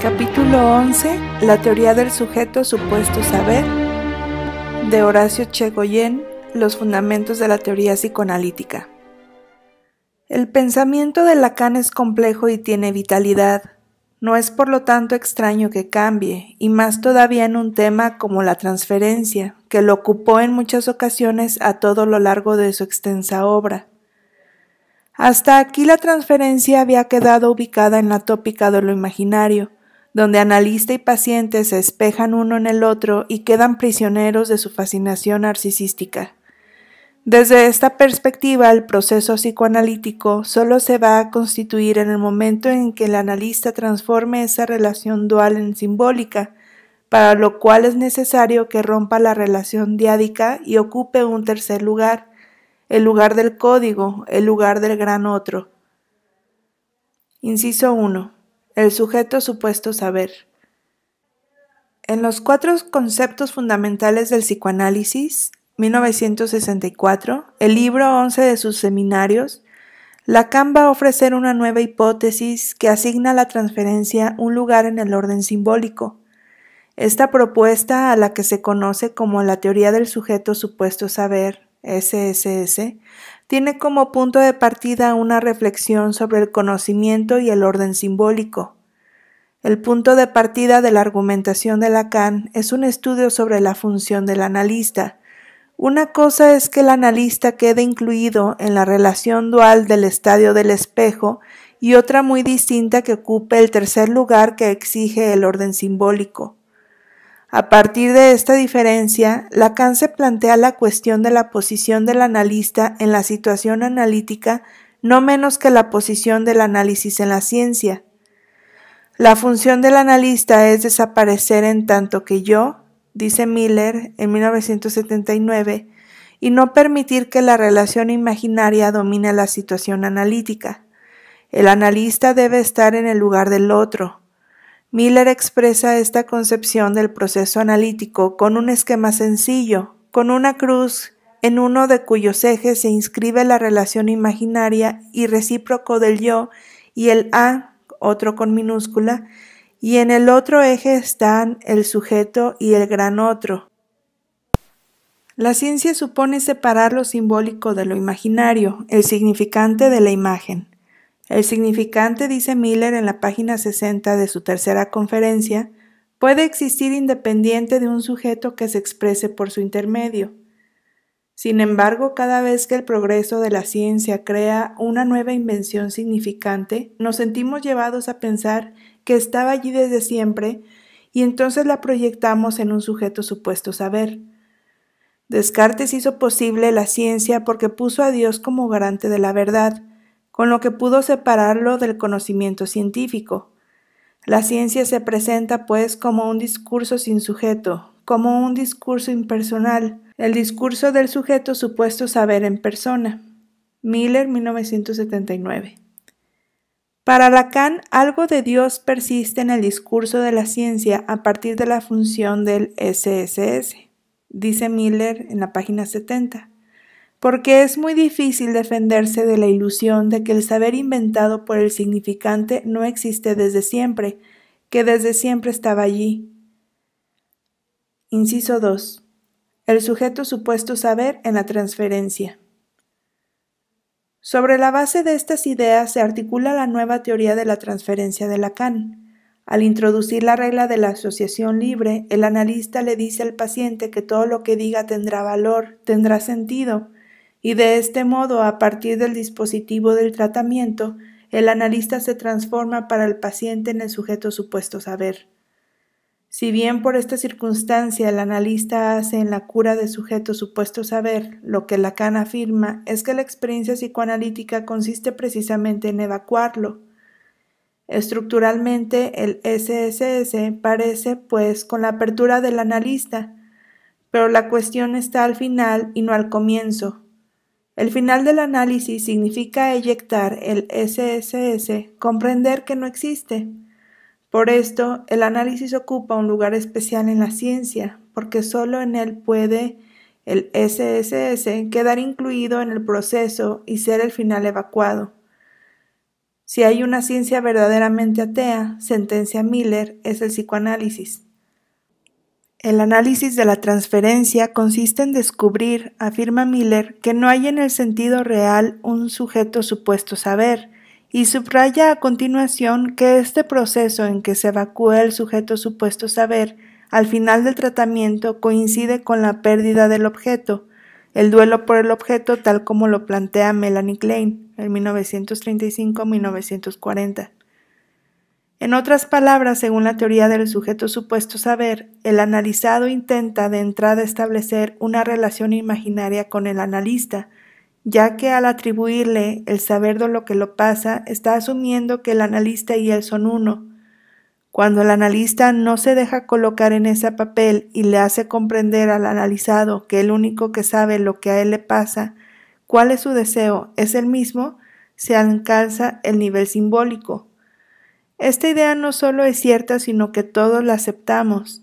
Capítulo 11. La teoría del sujeto supuesto saber. De Horacio Chegoyen. Los fundamentos de la teoría psicoanalítica. El pensamiento de Lacan es complejo y tiene vitalidad. No es por lo tanto extraño que cambie, y más todavía en un tema como la transferencia, que lo ocupó en muchas ocasiones a todo lo largo de su extensa obra. Hasta aquí la transferencia había quedado ubicada en la tópica de lo imaginario, donde analista y paciente se espejan uno en el otro y quedan prisioneros de su fascinación narcisística. Desde esta perspectiva, el proceso psicoanalítico solo se va a constituir en el momento en que el analista transforme esa relación dual en simbólica, para lo cual es necesario que rompa la relación diádica y ocupe un tercer lugar, el lugar del código, el lugar del gran otro. Inciso 1 el sujeto supuesto saber. En los cuatro conceptos fundamentales del psicoanálisis, 1964, el libro 11 de sus seminarios, Lacan va a ofrecer una nueva hipótesis que asigna a la transferencia un lugar en el orden simbólico. Esta propuesta, a la que se conoce como la teoría del sujeto supuesto saber, SSS, tiene como punto de partida una reflexión sobre el conocimiento y el orden simbólico. El punto de partida de la argumentación de Lacan es un estudio sobre la función del analista. Una cosa es que el analista quede incluido en la relación dual del estadio del espejo y otra muy distinta que ocupe el tercer lugar que exige el orden simbólico. A partir de esta diferencia, Lacan se plantea la cuestión de la posición del analista en la situación analítica no menos que la posición del análisis en la ciencia. La función del analista es desaparecer en tanto que yo, dice Miller en 1979, y no permitir que la relación imaginaria domine la situación analítica. El analista debe estar en el lugar del otro, Miller expresa esta concepción del proceso analítico con un esquema sencillo, con una cruz en uno de cuyos ejes se inscribe la relación imaginaria y recíproco del yo y el a, otro con minúscula, y en el otro eje están el sujeto y el gran otro. La ciencia supone separar lo simbólico de lo imaginario, el significante de la imagen. El significante, dice Miller en la página 60 de su tercera conferencia, puede existir independiente de un sujeto que se exprese por su intermedio. Sin embargo, cada vez que el progreso de la ciencia crea una nueva invención significante, nos sentimos llevados a pensar que estaba allí desde siempre y entonces la proyectamos en un sujeto supuesto saber. Descartes hizo posible la ciencia porque puso a Dios como garante de la verdad, con lo que pudo separarlo del conocimiento científico. La ciencia se presenta pues como un discurso sin sujeto, como un discurso impersonal, el discurso del sujeto supuesto saber en persona. Miller 1979. Para Lacan, algo de Dios persiste en el discurso de la ciencia a partir de la función del SSS, dice Miller en la página 70 porque es muy difícil defenderse de la ilusión de que el saber inventado por el significante no existe desde siempre, que desde siempre estaba allí. Inciso 2. El sujeto supuesto saber en la transferencia. Sobre la base de estas ideas se articula la nueva teoría de la transferencia de Lacan. Al introducir la regla de la asociación libre, el analista le dice al paciente que todo lo que diga tendrá valor, tendrá sentido, y de este modo, a partir del dispositivo del tratamiento, el analista se transforma para el paciente en el sujeto supuesto saber. Si bien por esta circunstancia el analista hace en la cura de sujeto supuesto saber, lo que Lacan afirma es que la experiencia psicoanalítica consiste precisamente en evacuarlo. Estructuralmente el SSS parece, pues, con la apertura del analista, pero la cuestión está al final y no al comienzo, el final del análisis significa eyectar el SSS, comprender que no existe. Por esto, el análisis ocupa un lugar especial en la ciencia, porque solo en él puede el SSS quedar incluido en el proceso y ser el final evacuado. Si hay una ciencia verdaderamente atea, sentencia Miller, es el psicoanálisis. El análisis de la transferencia consiste en descubrir, afirma Miller, que no hay en el sentido real un sujeto supuesto saber, y subraya a continuación que este proceso en que se evacúa el sujeto supuesto saber al final del tratamiento coincide con la pérdida del objeto, el duelo por el objeto tal como lo plantea Melanie Klein en 1935-1940. En otras palabras, según la teoría del sujeto supuesto saber, el analizado intenta de entrada establecer una relación imaginaria con el analista, ya que al atribuirle el saber de lo que lo pasa, está asumiendo que el analista y él son uno. Cuando el analista no se deja colocar en ese papel y le hace comprender al analizado que el único que sabe lo que a él le pasa, cuál es su deseo, es el mismo, se alcanza el nivel simbólico, esta idea no solo es cierta, sino que todos la aceptamos.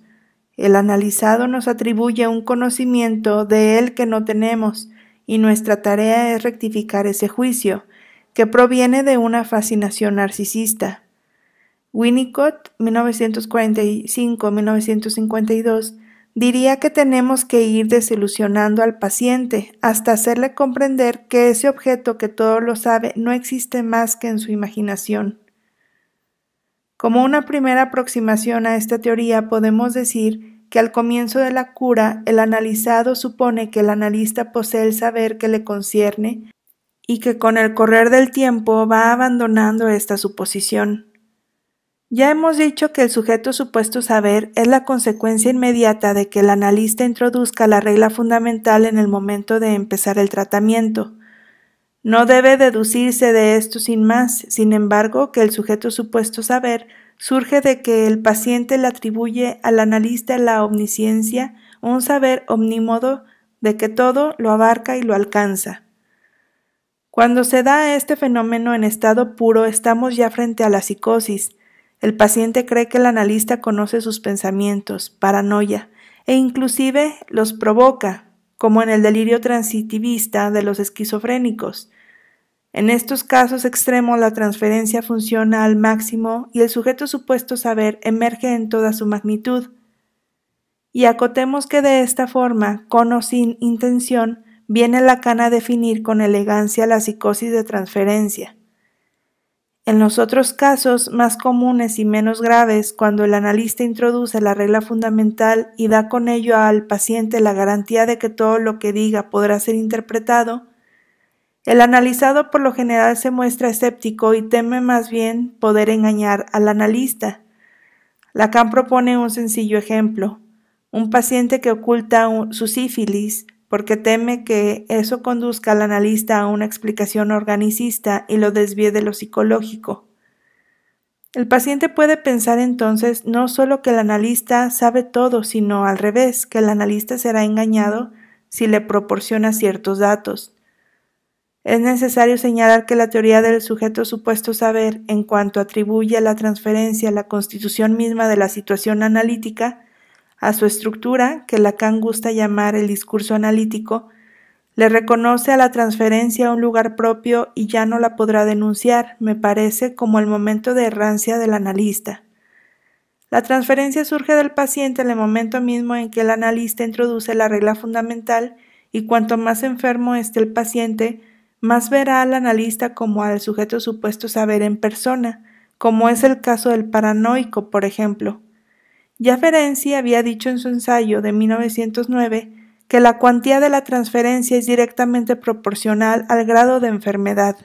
El analizado nos atribuye un conocimiento de él que no tenemos, y nuestra tarea es rectificar ese juicio, que proviene de una fascinación narcisista. Winnicott, 1945-1952, diría que tenemos que ir desilusionando al paciente hasta hacerle comprender que ese objeto que todo lo sabe no existe más que en su imaginación. Como una primera aproximación a esta teoría podemos decir que al comienzo de la cura el analizado supone que el analista posee el saber que le concierne y que con el correr del tiempo va abandonando esta suposición. Ya hemos dicho que el sujeto supuesto saber es la consecuencia inmediata de que el analista introduzca la regla fundamental en el momento de empezar el tratamiento. No debe deducirse de esto sin más, sin embargo, que el sujeto supuesto saber surge de que el paciente le atribuye al analista la omnisciencia, un saber omnímodo de que todo lo abarca y lo alcanza. Cuando se da este fenómeno en estado puro estamos ya frente a la psicosis. El paciente cree que el analista conoce sus pensamientos, paranoia, e inclusive los provoca, como en el delirio transitivista de los esquizofrénicos. En estos casos extremos la transferencia funciona al máximo y el sujeto supuesto saber emerge en toda su magnitud. Y acotemos que de esta forma, con o sin intención, viene cana a definir con elegancia la psicosis de transferencia. En los otros casos, más comunes y menos graves, cuando el analista introduce la regla fundamental y da con ello al paciente la garantía de que todo lo que diga podrá ser interpretado, el analizado por lo general se muestra escéptico y teme más bien poder engañar al analista. Lacan propone un sencillo ejemplo. Un paciente que oculta su sífilis porque teme que eso conduzca al analista a una explicación organicista y lo desvíe de lo psicológico. El paciente puede pensar entonces no solo que el analista sabe todo, sino al revés, que el analista será engañado si le proporciona ciertos datos. Es necesario señalar que la teoría del sujeto supuesto saber, en cuanto atribuye a la transferencia la constitución misma de la situación analítica, a su estructura, que Lacan gusta llamar el discurso analítico, le reconoce a la transferencia un lugar propio y ya no la podrá denunciar, me parece, como el momento de errancia del analista. La transferencia surge del paciente en el momento mismo en que el analista introduce la regla fundamental y cuanto más enfermo esté el paciente, más verá al analista como al sujeto supuesto saber en persona, como es el caso del paranoico, por ejemplo. Ya Ferenczi había dicho en su ensayo de 1909 que la cuantía de la transferencia es directamente proporcional al grado de enfermedad.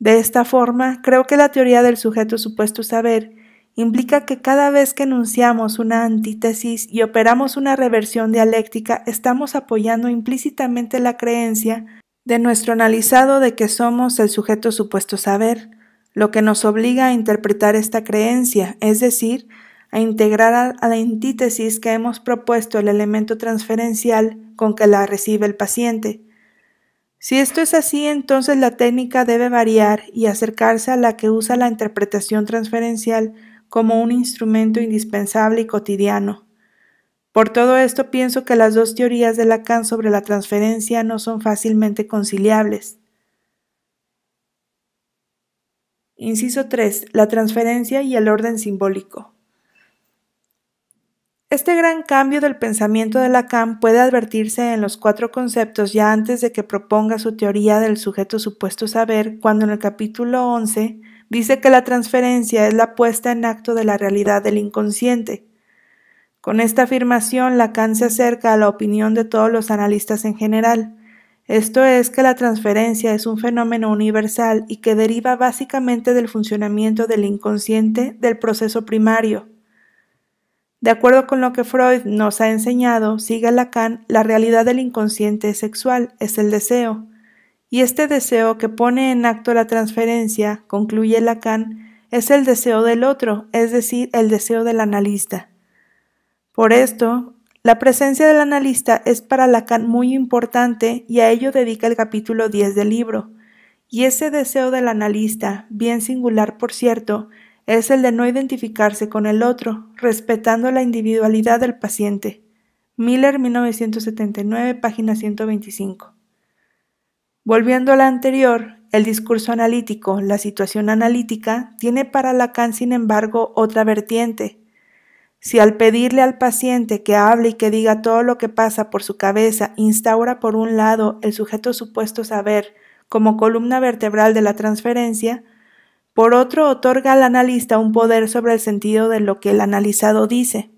De esta forma, creo que la teoría del sujeto supuesto saber implica que cada vez que enunciamos una antítesis y operamos una reversión dialéctica, estamos apoyando implícitamente la creencia de nuestro analizado de que somos el sujeto supuesto saber, lo que nos obliga a interpretar esta creencia, es decir, a integrar a la antítesis que hemos propuesto el elemento transferencial con que la recibe el paciente. Si esto es así, entonces la técnica debe variar y acercarse a la que usa la interpretación transferencial como un instrumento indispensable y cotidiano. Por todo esto pienso que las dos teorías de Lacan sobre la transferencia no son fácilmente conciliables. Inciso 3. La transferencia y el orden simbólico. Este gran cambio del pensamiento de Lacan puede advertirse en los cuatro conceptos ya antes de que proponga su teoría del sujeto supuesto saber, cuando en el capítulo 11 dice que la transferencia es la puesta en acto de la realidad del inconsciente. Con esta afirmación, Lacan se acerca a la opinión de todos los analistas en general. Esto es que la transferencia es un fenómeno universal y que deriva básicamente del funcionamiento del inconsciente del proceso primario. De acuerdo con lo que Freud nos ha enseñado, sigue Lacan, la realidad del inconsciente sexual es el deseo. Y este deseo que pone en acto la transferencia, concluye Lacan, es el deseo del otro, es decir, el deseo del analista. Por esto, la presencia del analista es para Lacan muy importante y a ello dedica el capítulo 10 del libro. Y ese deseo del analista, bien singular por cierto, es el de no identificarse con el otro, respetando la individualidad del paciente. Miller 1979, página 125. Volviendo a la anterior, el discurso analítico, la situación analítica, tiene para Lacan, sin embargo, otra vertiente. Si al pedirle al paciente que hable y que diga todo lo que pasa por su cabeza, instaura por un lado el sujeto supuesto saber como columna vertebral de la transferencia, por otro, otorga al analista un poder sobre el sentido de lo que el analizado dice.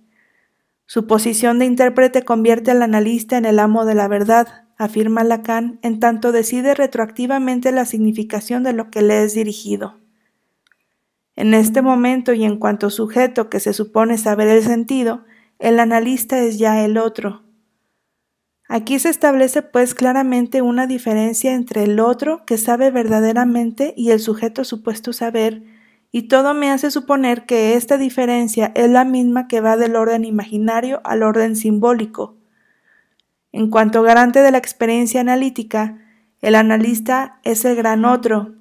Su posición de intérprete convierte al analista en el amo de la verdad, afirma Lacan, en tanto decide retroactivamente la significación de lo que le es dirigido. En este momento y en cuanto sujeto que se supone saber el sentido, el analista es ya el otro, Aquí se establece pues claramente una diferencia entre el otro que sabe verdaderamente y el sujeto supuesto saber, y todo me hace suponer que esta diferencia es la misma que va del orden imaginario al orden simbólico. En cuanto garante de la experiencia analítica, el analista es el gran otro,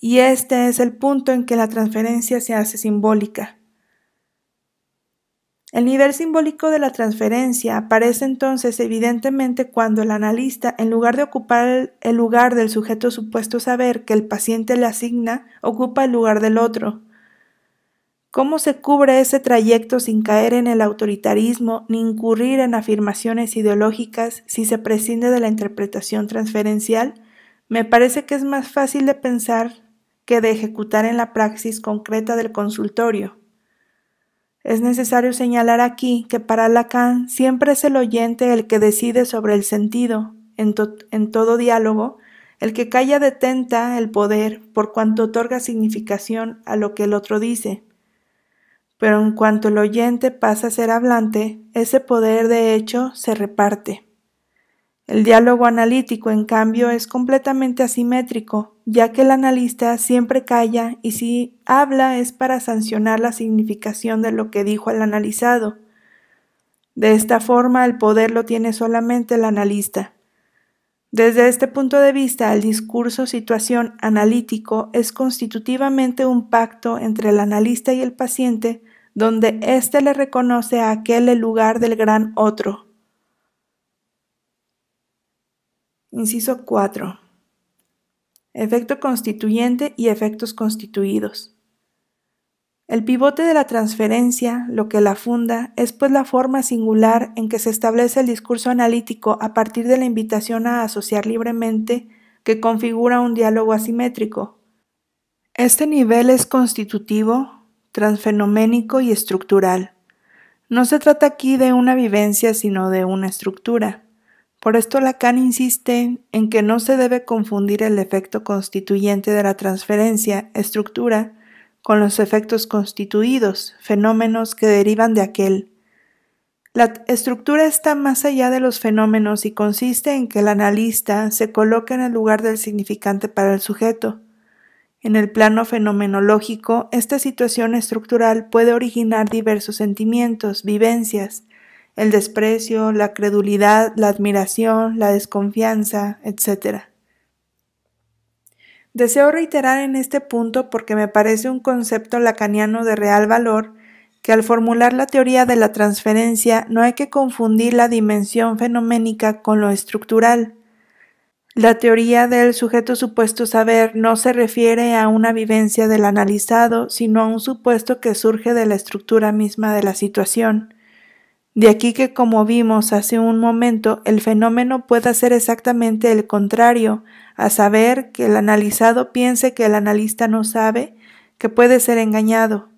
y este es el punto en que la transferencia se hace simbólica. El nivel simbólico de la transferencia aparece entonces evidentemente cuando el analista, en lugar de ocupar el lugar del sujeto supuesto saber que el paciente le asigna, ocupa el lugar del otro. ¿Cómo se cubre ese trayecto sin caer en el autoritarismo ni incurrir en afirmaciones ideológicas si se prescinde de la interpretación transferencial? Me parece que es más fácil de pensar que de ejecutar en la praxis concreta del consultorio. Es necesario señalar aquí que para Lacan siempre es el oyente el que decide sobre el sentido, en, todo diálogo, el que calla detenta el poder por cuanto otorga significación a lo que el otro dice. Pero en cuanto el oyente pasa a ser hablante, ese poder de hecho se reparte. El diálogo analítico, en cambio, es completamente asimétrico, ya que el analista siempre calla y si habla es para sancionar la significación de lo que dijo el analizado. De esta forma, el poder lo tiene solamente el analista. Desde este punto de vista, el discurso situación analítico es constitutivamente un pacto entre el analista y el paciente, donde éste le reconoce a aquel el lugar del gran otro. Inciso 4. Efecto constituyente y efectos constituidos. El pivote de la transferencia, lo que la funda, es pues la forma singular en que se establece el discurso analítico a partir de la invitación a asociar libremente que configura un diálogo asimétrico. Este nivel es constitutivo, transfenoménico y estructural. No se trata aquí de una vivencia, sino de una estructura. Por esto Lacan insiste en que no se debe confundir el efecto constituyente de la transferencia, estructura, con los efectos constituidos, fenómenos que derivan de aquel. La estructura está más allá de los fenómenos y consiste en que el analista se coloca en el lugar del significante para el sujeto. En el plano fenomenológico, esta situación estructural puede originar diversos sentimientos, vivencias, el desprecio, la credulidad, la admiración, la desconfianza, etc. Deseo reiterar en este punto porque me parece un concepto lacaniano de real valor que al formular la teoría de la transferencia no hay que confundir la dimensión fenoménica con lo estructural. La teoría del sujeto supuesto saber no se refiere a una vivencia del analizado, sino a un supuesto que surge de la estructura misma de la situación. De aquí que, como vimos hace un momento, el fenómeno pueda ser exactamente el contrario, a saber, que el analizado piense que el analista no sabe, que puede ser engañado.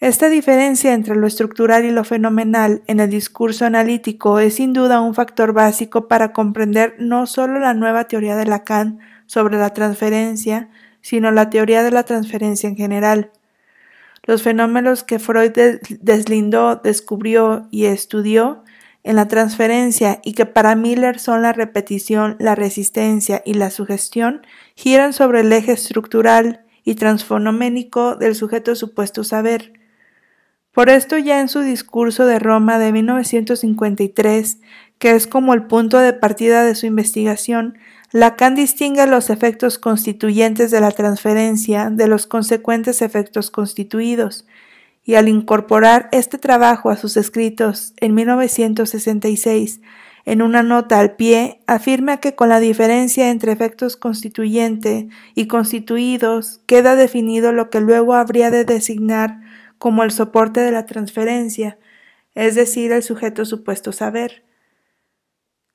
Esta diferencia entre lo estructural y lo fenomenal en el discurso analítico es sin duda un factor básico para comprender no solo la nueva teoría de Lacan sobre la transferencia, sino la teoría de la transferencia en general. Los fenómenos que Freud deslindó, descubrió y estudió en la transferencia y que para Miller son la repetición, la resistencia y la sugestión, giran sobre el eje estructural y transfonoménico del sujeto supuesto saber. Por esto ya en su discurso de Roma de 1953 que es como el punto de partida de su investigación, Lacan distingue los efectos constituyentes de la transferencia de los consecuentes efectos constituidos, y al incorporar este trabajo a sus escritos en 1966, en una nota al pie, afirma que con la diferencia entre efectos constituyente y constituidos queda definido lo que luego habría de designar como el soporte de la transferencia, es decir, el sujeto supuesto saber.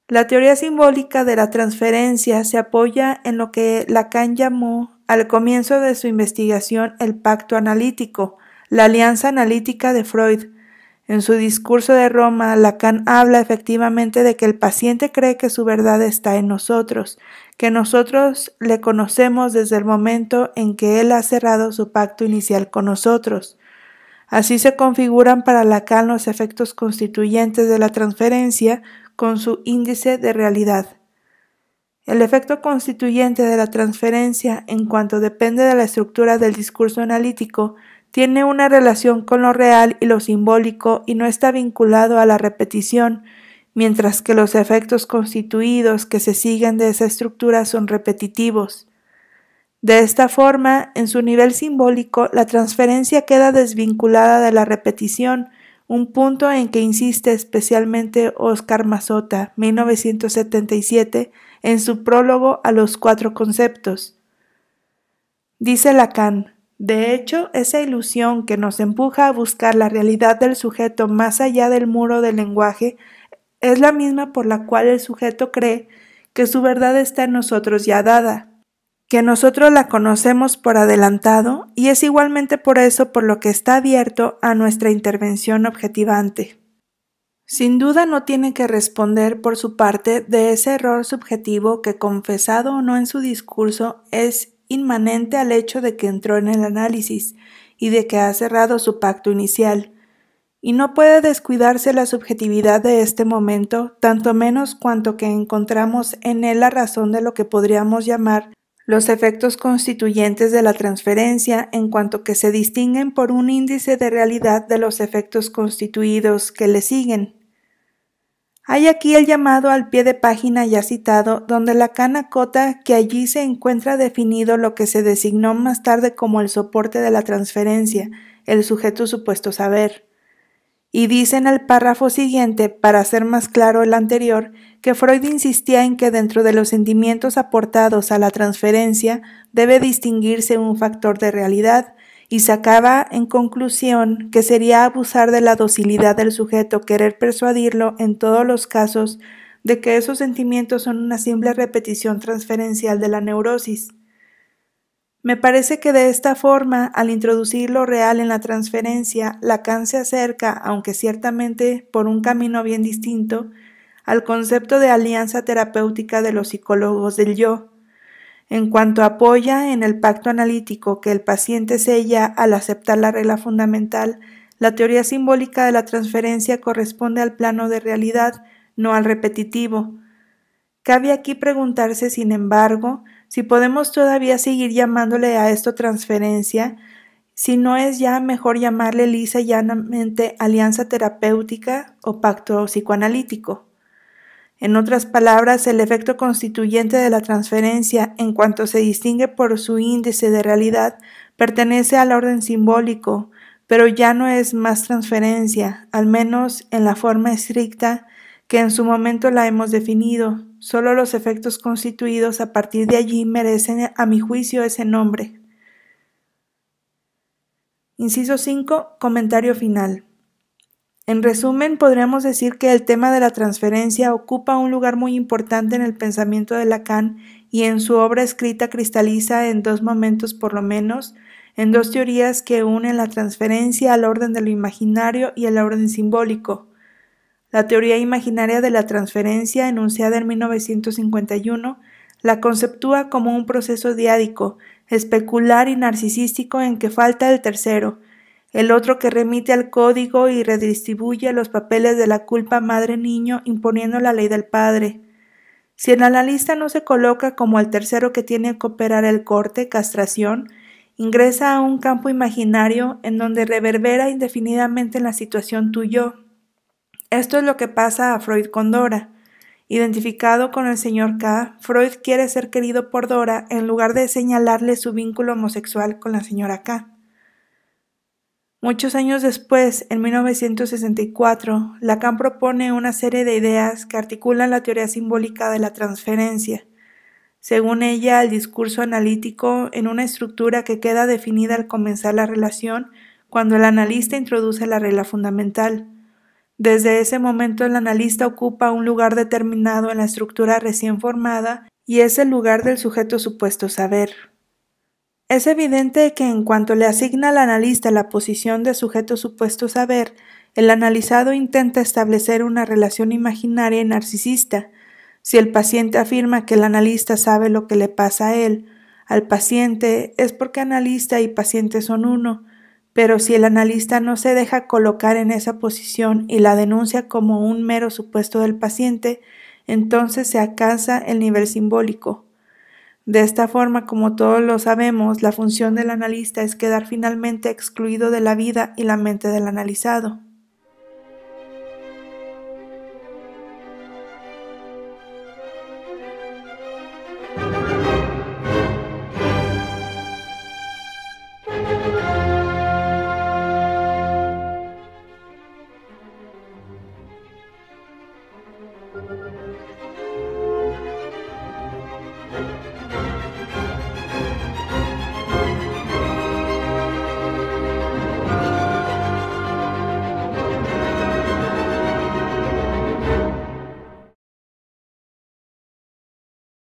La teoría simbólica de la transferencia se apoya en lo que Lacan llamó al comienzo de su investigación el pacto analítico, la alianza analítica de Freud. En su discurso de Roma, Lacan habla efectivamente de que el paciente cree que su verdad está en nosotros, que nosotros le conocemos desde el momento en que él ha cerrado su pacto inicial con nosotros. Así se configuran para Lacan los efectos constituyentes de la transferencia con su índice de realidad. El efecto constituyente de la transferencia, en cuanto depende de la estructura del discurso analítico, tiene una relación con lo real y lo simbólico y no está vinculado a la repetición, mientras que los efectos constituidos que se siguen de esa estructura son repetitivos. De esta forma, en su nivel simbólico, la transferencia queda desvinculada de la repetición, un punto en que insiste especialmente Oscar Mazota, 1977, en su prólogo a los cuatro conceptos. Dice Lacan, de hecho, esa ilusión que nos empuja a buscar la realidad del sujeto más allá del muro del lenguaje es la misma por la cual el sujeto cree que su verdad está en nosotros ya dada que nosotros la conocemos por adelantado y es igualmente por eso por lo que está abierto a nuestra intervención objetivante. Sin duda no tiene que responder por su parte de ese error subjetivo que, confesado o no en su discurso, es inmanente al hecho de que entró en el análisis y de que ha cerrado su pacto inicial. Y no puede descuidarse la subjetividad de este momento, tanto menos cuanto que encontramos en él la razón de lo que podríamos llamar los efectos constituyentes de la transferencia en cuanto que se distinguen por un índice de realidad de los efectos constituidos que le siguen. Hay aquí el llamado al pie de página ya citado, donde cana cota que allí se encuentra definido lo que se designó más tarde como el soporte de la transferencia, el sujeto supuesto saber. Y dice en el párrafo siguiente, para hacer más claro el anterior, que Freud insistía en que dentro de los sentimientos aportados a la transferencia debe distinguirse un factor de realidad, y sacaba en conclusión que sería abusar de la docilidad del sujeto querer persuadirlo en todos los casos de que esos sentimientos son una simple repetición transferencial de la neurosis. Me parece que de esta forma, al introducir lo real en la transferencia, Lacan se acerca, aunque ciertamente por un camino bien distinto, al concepto de alianza terapéutica de los psicólogos del yo, en cuanto apoya en el pacto analítico que el paciente sella al aceptar la regla fundamental, la teoría simbólica de la transferencia corresponde al plano de realidad, no al repetitivo. Cabe aquí preguntarse, sin embargo, si podemos todavía seguir llamándole a esto transferencia, si no es ya mejor llamarle lisa y llanamente alianza terapéutica o pacto psicoanalítico. En otras palabras, el efecto constituyente de la transferencia, en cuanto se distingue por su índice de realidad, pertenece al orden simbólico, pero ya no es más transferencia, al menos en la forma estricta que en su momento la hemos definido, Solo los efectos constituidos a partir de allí merecen, a mi juicio, ese nombre. Inciso 5. Comentario final. En resumen, podríamos decir que el tema de la transferencia ocupa un lugar muy importante en el pensamiento de Lacan y en su obra escrita cristaliza en dos momentos por lo menos, en dos teorías que unen la transferencia al orden de lo imaginario y al orden simbólico la teoría imaginaria de la transferencia enunciada en 1951 la conceptúa como un proceso diádico, especular y narcisístico en que falta el tercero, el otro que remite al código y redistribuye los papeles de la culpa madre-niño imponiendo la ley del padre. Si el analista no se coloca como el tercero que tiene que operar el corte, castración, ingresa a un campo imaginario en donde reverbera indefinidamente la situación tuyo. Esto es lo que pasa a Freud con Dora. Identificado con el señor K, Freud quiere ser querido por Dora en lugar de señalarle su vínculo homosexual con la señora K. Muchos años después, en 1964, Lacan propone una serie de ideas que articulan la teoría simbólica de la transferencia, según ella, el discurso analítico en una estructura que queda definida al comenzar la relación cuando el analista introduce la regla fundamental. Desde ese momento el analista ocupa un lugar determinado en la estructura recién formada y es el lugar del sujeto supuesto saber. Es evidente que en cuanto le asigna al analista la posición de sujeto supuesto saber, el analizado intenta establecer una relación imaginaria y narcisista. Si el paciente afirma que el analista sabe lo que le pasa a él, al paciente, es porque analista y paciente son uno, pero si el analista no se deja colocar en esa posición y la denuncia como un mero supuesto del paciente, entonces se alcanza el nivel simbólico. De esta forma, como todos lo sabemos, la función del analista es quedar finalmente excluido de la vida y la mente del analizado.